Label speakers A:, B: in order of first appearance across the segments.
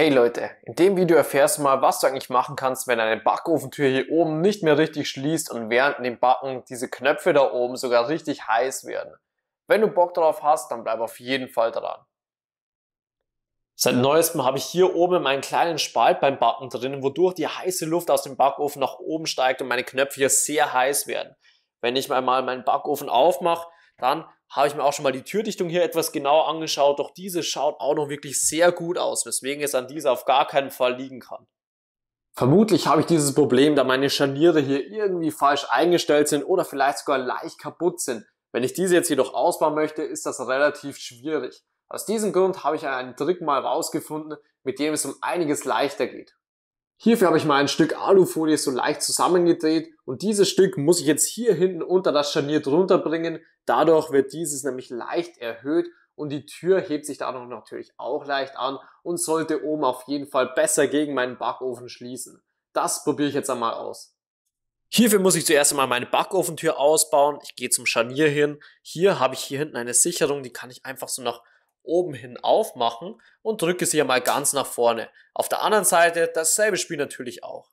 A: Hey Leute, in dem Video erfährst du mal, was du eigentlich machen kannst, wenn deine Backofentür hier oben nicht mehr richtig schließt und während dem Backen diese Knöpfe da oben sogar richtig heiß werden. Wenn du Bock drauf hast, dann bleib auf jeden Fall dran. Seit neuestem habe ich hier oben meinen kleinen Spalt beim Backen drin, wodurch die heiße Luft aus dem Backofen nach oben steigt und meine Knöpfe hier sehr heiß werden. Wenn ich einmal meinen Backofen aufmache, dann habe ich mir auch schon mal die Türdichtung hier etwas genauer angeschaut, doch diese schaut auch noch wirklich sehr gut aus, weswegen es an dieser auf gar keinen Fall liegen kann. Vermutlich habe ich dieses Problem, da meine Scharniere hier irgendwie falsch eingestellt sind oder vielleicht sogar leicht kaputt sind. Wenn ich diese jetzt jedoch ausbauen möchte, ist das relativ schwierig. Aus diesem Grund habe ich einen Trick mal rausgefunden, mit dem es um einiges leichter geht. Hierfür habe ich mal ein Stück Alufolie so leicht zusammengedreht und dieses Stück muss ich jetzt hier hinten unter das Scharnier drunter bringen. Dadurch wird dieses nämlich leicht erhöht und die Tür hebt sich dadurch natürlich auch leicht an und sollte oben auf jeden Fall besser gegen meinen Backofen schließen. Das probiere ich jetzt einmal aus. Hierfür muss ich zuerst einmal meine Backofentür ausbauen. Ich gehe zum Scharnier hin. Hier habe ich hier hinten eine Sicherung, die kann ich einfach so nach oben hin aufmachen und drücke sie einmal ganz nach vorne. Auf der anderen Seite dasselbe Spiel natürlich auch.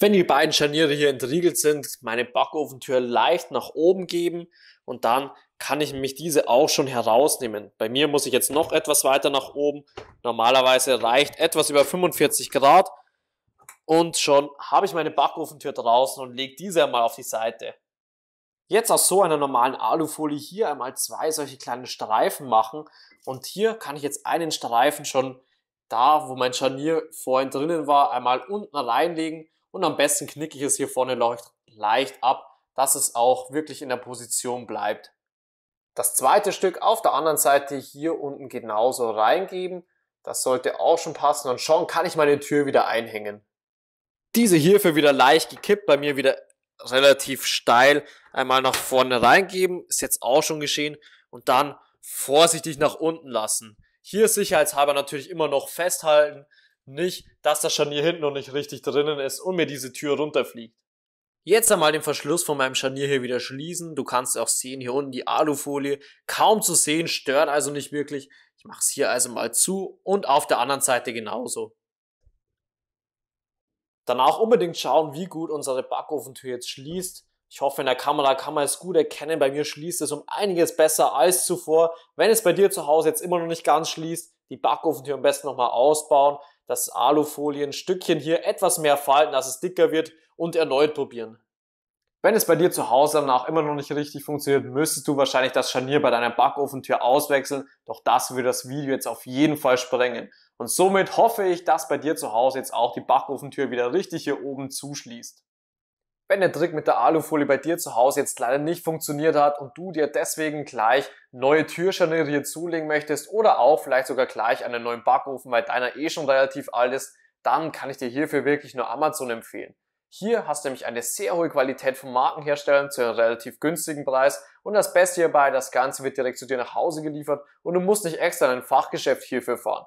A: Wenn die beiden Scharniere hier entriegelt sind, meine Backofentür leicht nach oben geben und dann kann ich nämlich diese auch schon herausnehmen. Bei mir muss ich jetzt noch etwas weiter nach oben. Normalerweise reicht etwas über 45 Grad und schon habe ich meine Backofentür draußen und lege diese einmal auf die Seite. Jetzt aus so einer normalen Alufolie hier einmal zwei solche kleinen Streifen machen und hier kann ich jetzt einen Streifen schon da, wo mein Scharnier vorhin drinnen war, einmal unten reinlegen und am besten knicke ich es hier vorne leicht ab, dass es auch wirklich in der Position bleibt. Das zweite Stück auf der anderen Seite hier unten genauso reingeben. Das sollte auch schon passen und schon kann ich meine Tür wieder einhängen. Diese hierfür wieder leicht gekippt, bei mir wieder relativ steil einmal nach vorne reingeben, ist jetzt auch schon geschehen und dann vorsichtig nach unten lassen. Hier sicherheitshalber natürlich immer noch festhalten, nicht, dass das Scharnier hinten noch nicht richtig drinnen ist und mir diese Tür runterfliegt. Jetzt einmal den Verschluss von meinem Scharnier hier wieder schließen. Du kannst auch sehen, hier unten die Alufolie. Kaum zu sehen, stört also nicht wirklich. Ich mache es hier also mal zu und auf der anderen Seite genauso. Danach unbedingt schauen, wie gut unsere Backofentür jetzt schließt. Ich hoffe, in der Kamera kann man es gut erkennen. Bei mir schließt es um einiges besser als zuvor. Wenn es bei dir zu Hause jetzt immer noch nicht ganz schließt, die Backofentür am besten nochmal ausbauen, das Alufolienstückchen hier etwas mehr falten, dass es dicker wird und erneut probieren. Wenn es bei dir zu Hause danach immer noch nicht richtig funktioniert, müsstest du wahrscheinlich das Scharnier bei deiner Backofentür auswechseln, doch das würde das Video jetzt auf jeden Fall sprengen. Und somit hoffe ich, dass bei dir zu Hause jetzt auch die Backofentür wieder richtig hier oben zuschließt. Wenn der Trick mit der Alufolie bei dir zu Hause jetzt leider nicht funktioniert hat und du dir deswegen gleich neue Türscharniere hier zulegen möchtest oder auch vielleicht sogar gleich einen neuen Backofen, weil deiner eh schon relativ alt ist, dann kann ich dir hierfür wirklich nur Amazon empfehlen. Hier hast du nämlich eine sehr hohe Qualität von Markenherstellern zu einem relativ günstigen Preis und das Beste hierbei, das Ganze wird direkt zu dir nach Hause geliefert und du musst nicht extra in ein Fachgeschäft hierfür fahren.